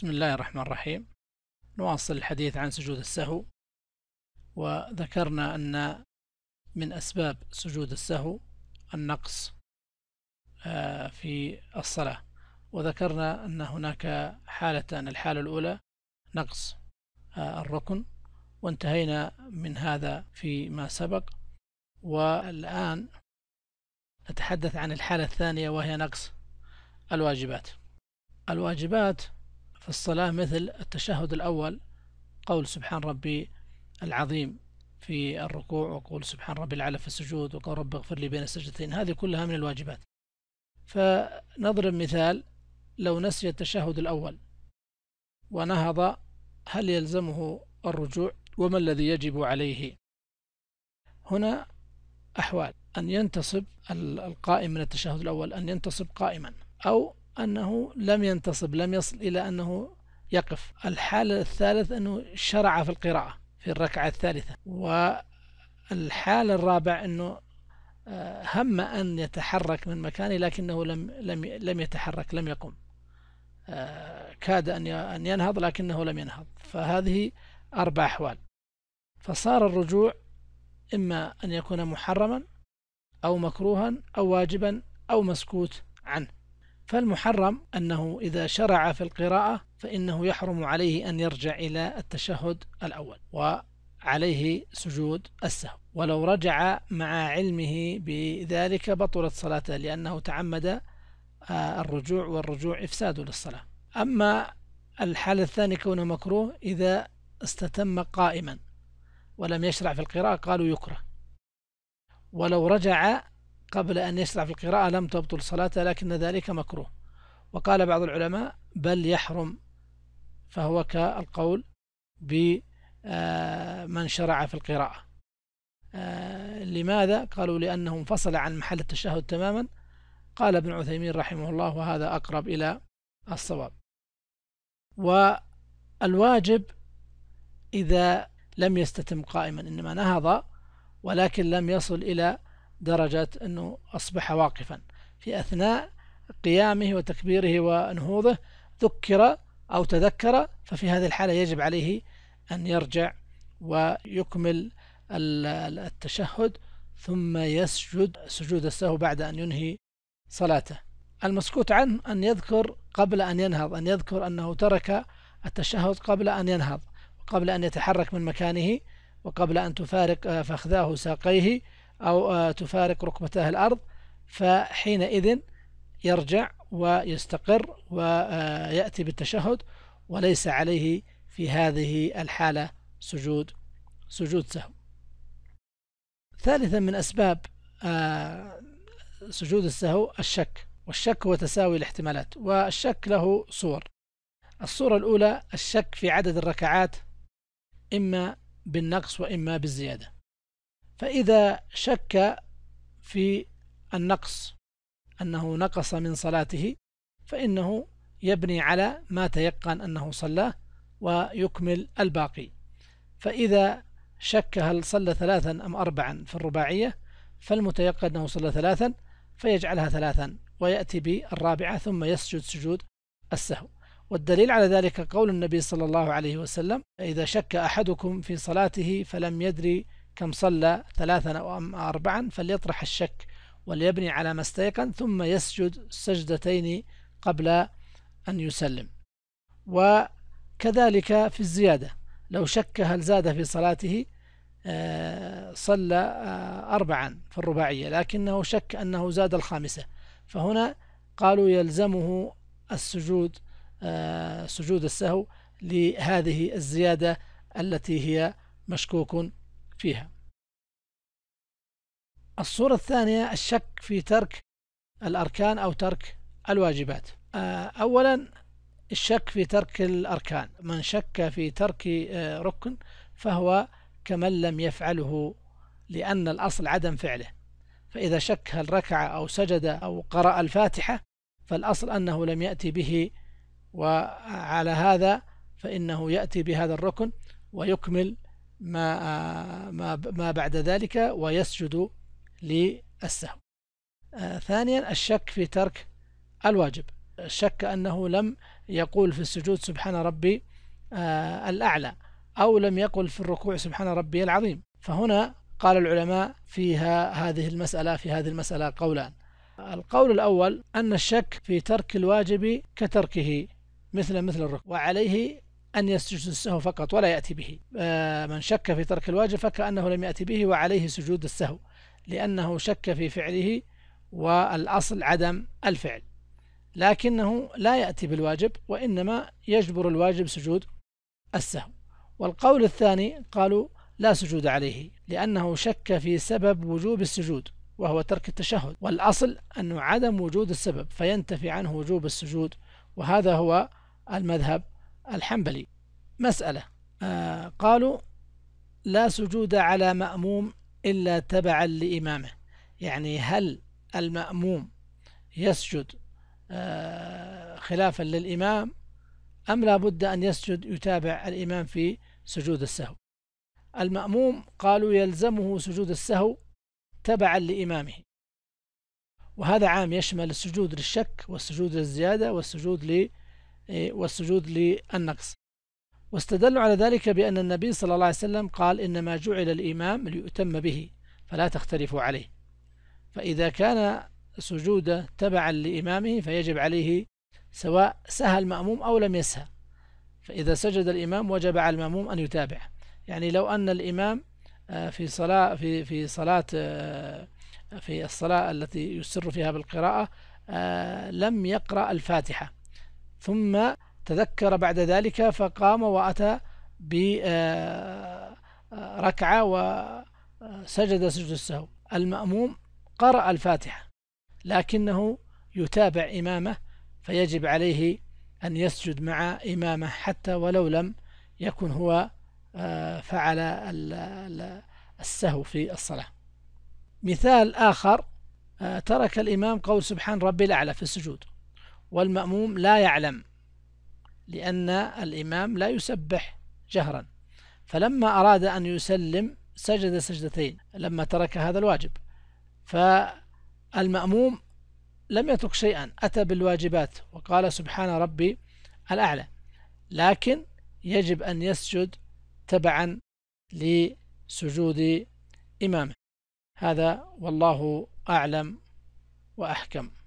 بسم الله الرحمن الرحيم نواصل الحديث عن سجود السهو وذكرنا أن من أسباب سجود السهو النقص آه، في الصلاة وذكرنا أن هناك حالتان الحالة الأولى نقص آه، الركن وانتهينا من هذا فيما سبق والآن نتحدث عن الحالة الثانية وهي نقص الواجبات الواجبات الصلاة مثل التشهد الأول قول سبحان ربي العظيم في الركوع وقول سبحان ربي العلى في السجود وقول رب اغفر لي بين السجدتين هذه كلها من الواجبات فنضرب مثال لو نسي التشهد الأول ونهض هل يلزمه الرجوع وما الذي يجب عليه هنا أحوال أن ينتصب القائم من التشهد الأول أن ينتصب قائما أو أنه لم ينتصب لم يصل إلى أنه يقف الحالة الثالث أنه شرع في القراءة في الركعة الثالثة والحالة الرابع أنه آه، هم أن يتحرك من مكانه لكنه لم لم لم يتحرك لم يقم آه، كاد أن أن ينهض لكنه لم ينهض فهذه أربع أحوال فصار الرجوع إما أن يكون محرما أو مكروها أو واجبا أو مسكوت عنه فالمحرم أنه إذا شرع في القراءة فإنه يحرم عليه أن يرجع إلى التشهد الأول وعليه سجود السهو ولو رجع مع علمه بذلك بطلت صلاته لأنه تعمد آه، الرجوع والرجوع إفساد للصلاة أما الحالة الثانية كونه مكروه إذا استتم قائما ولم يشرع في القراءة قالوا يكره ولو رجع قبل أن يشرع في القراءة لم تبطل صلاته لكن ذلك مكروه وقال بعض العلماء بل يحرم فهو كالقول بمن آه، شرع في القراءة آه، لماذا؟ قالوا لأنه انفصل عن محل التشهد تماما قال ابن عثيمين رحمه الله وهذا أقرب إلى الصواب والواجب إذا لم يستتم قائما إنما نهض ولكن لم يصل إلى درجة أنه أصبح واقفا في أثناء قيامه وتكبيره ونهوضه ذكر أو تذكر ففي هذه الحالة يجب عليه أن يرجع ويكمل التشهد ثم يسجد سجود السهو بعد أن ينهي صلاته المسكوت عنه أن يذكر قبل أن ينهض أن يذكر أنه ترك التشهد قبل أن ينهض وقبل أن يتحرك من مكانه وقبل أن تفارق آه، فخذاه ساقيه أو آه، تفارق ركبتاه الأرض فحينئذ يرجع ويستقر ويأتي آه، بالتشهد وليس عليه في هذه الحالة سجود سجود سهو ثالثا من أسباب آه، سجود السهو الشك والشك هو تساوي الاحتمالات والشك له صور الصورة الأولى الشك في عدد الركعات إما بالنقص وإما بالزيادة فإذا شك في النقص أنه نقص من صلاته فإنه يبني على ما تيقن أنه صلاه ويكمل الباقي فإذا شك هل صلى ثلاثا أم أربعا في الرباعية فالمتيقن أنه صلى ثلاثا فيجعلها ثلاثا ويأتي بالرابعة ثم يسجد سجود السهو والدليل على ذلك قول النبي صلى الله عليه وسلم إذا شك أحدكم في صلاته فلم يدري كم صلى ثلاثا أو أربعا فليطرح الشك وليبني على ما استيقن ثم يسجد سجدتين قبل أن يسلم وكذلك في الزيادة لو شك هل زاد في صلاته آه، صلى آه، أربعا في الرباعية لكنه شك أنه زاد الخامسة فهنا قالوا يلزمه السجود آه، سجود السهو لهذه الزيادة التي هي مشكوك فيها الصورة الثانية الشك في ترك الأركان أو ترك الواجبات آه، أولا الشك في ترك الأركان من شك في ترك آه، ركن فهو كمن لم يفعله لأن الأصل عدم فعله فإذا شك هل ركع أو سجد أو قرأ الفاتحة فالأصل أنه لم يأتي به وعلى هذا فإنه يأتي بهذا الركن ويكمل ما ما ما بعد ذلك ويسجد للسهو. آه، ثانيا الشك في ترك الواجب، الشك أنه لم يقول في السجود سبحان ربي آه، الأعلى أو لم يقل في الركوع سبحان ربي العظيم، فهنا قال العلماء فيها هذه المسألة في هذه المسألة قولان. القول الأول أن الشك في ترك الواجب كتركه مثل مثل الركوع وعليه أن يسجد السهو فقط ولا يأتي به آه، من شك في ترك الواجب فكأنه لم يأتي به وعليه سجود السهو لأنه شك في فعله والأصل عدم الفعل لكنه لا يأتي بالواجب وإنما يجبر الواجب سجود السهو والقول الثاني قالوا لا سجود عليه لأنه شك في سبب وجوب السجود وهو ترك التشهد والأصل أنه عدم وجود السبب فينتفي عنه وجوب السجود وهذا هو المذهب الحنبلي مسألة آه قالوا لا سجود على مأموم إلا تبعا لإمامه يعني هل المأموم يسجد آه خلافا للإمام أم لا بد أن يسجد يتابع الإمام في سجود السهو المأموم قالوا يلزمه سجود السهو تبعا لإمامه وهذا عام يشمل السجود للشك والسجود للزيادة والسجود والسجود للنقص واستدلوا على ذلك بأن النبي صلى الله عليه وسلم قال إنما جعل الإمام ليؤتم به فلا تختلفوا عليه فإذا كان سجوده تبعا لإمامه فيجب عليه سواء سهى المأموم أو لم يسهى فإذا سجد الإمام وجب على المأموم أن يتابع يعني لو أن الإمام آه، في صلاة في في صلاة آه، في الصلاة التي يسر فيها بالقراءة آه، لم يقرأ الفاتحة ثم تذكر بعد ذلك فقام وأتى بركعة آه، آه، وسجد سجد السهو المأموم قرأ الفاتحة لكنه يتابع إمامه فيجب عليه أن يسجد مع إمامه حتى ولو لم يكن هو آه، فعل السهو في الصلاة مثال آخر ترك الإمام قول سبحان ربي الأعلى في السجود والمأموم لا يعلم لأن الإمام لا يسبح جهرا فلما أراد أن يسلم سجد سجدتين لما ترك هذا الواجب فالمأموم لم يترك شيئا أتى بالواجبات وقال سبحان ربي الأعلى لكن يجب أن يسجد تبعا لسجود إمامه هذا والله أعلم وأحكم